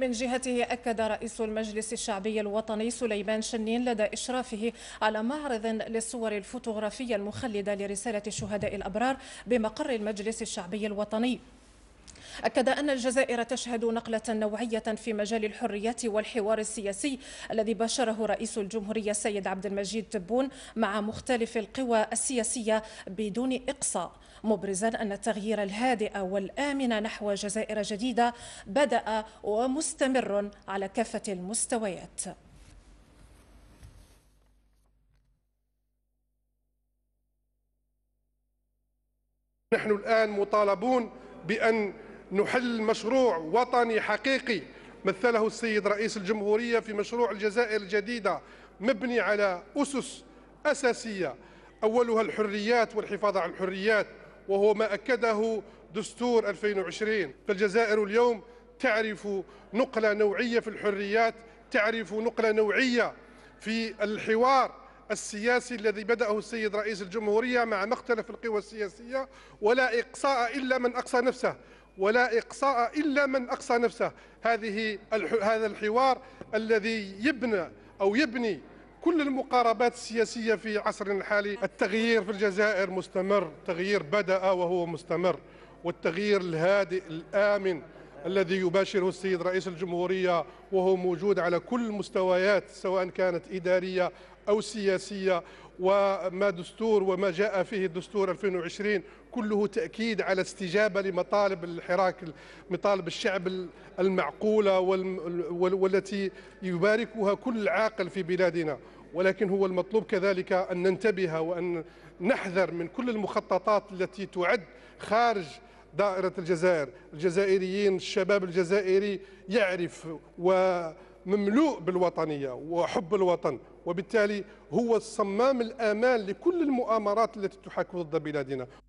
من جهته أكد رئيس المجلس الشعبي الوطني سليمان شنين لدى إشرافه على معرض للصور الفوتوغرافية المخلدة لرسالة الشهداء الأبرار بمقر المجلس الشعبي الوطني أكد أن الجزائر تشهد نقلة نوعية في مجال الحريات والحوار السياسي الذي باشره رئيس الجمهورية السيد عبد المجيد تبون مع مختلف القوى السياسية بدون إقصاء مبرزا أن التغيير الهادئ والآمن نحو جزائر جديدة بدأ ومستمر على كافة المستويات نحن الآن مطالبون بأن نحل مشروع وطني حقيقي مثله السيد رئيس الجمهورية في مشروع الجزائر الجديدة مبني على أسس أساسية أولها الحريات والحفاظ على الحريات وهو ما أكده دستور 2020 فالجزائر اليوم تعرف نقلة نوعية في الحريات تعرف نقلة نوعية في الحوار السياسي الذي بدأه السيد رئيس الجمهورية مع مختلف القوى السياسية ولا إقصاء إلا من أقصى نفسه ولا إقصاء إلا من أقصى نفسه هذه هذا الحوار الذي يبنى أو يبني كل المقاربات السياسية في عصرنا الحالي التغيير في الجزائر مستمر تغيير بدأ وهو مستمر والتغيير الهادئ الآمن الذي يباشره السيد رئيس الجمهورية وهو موجود على كل المستويات سواء كانت إدارية أو سياسية وما دستور وما جاء فيه الدستور 2020 كله تأكيد على استجابة لمطالب الحراك مطالب الشعب المعقولة والتي يباركها كل عاقل في بلادنا ولكن هو المطلوب كذلك أن ننتبه وأن نحذر من كل المخططات التي تعد خارج دائرة الجزائر الجزائريين الشباب الجزائري يعرف ومملوء بالوطنية وحب الوطن وبالتالي هو الصمام الأمان لكل المؤامرات التي تحاك ضد بلادنا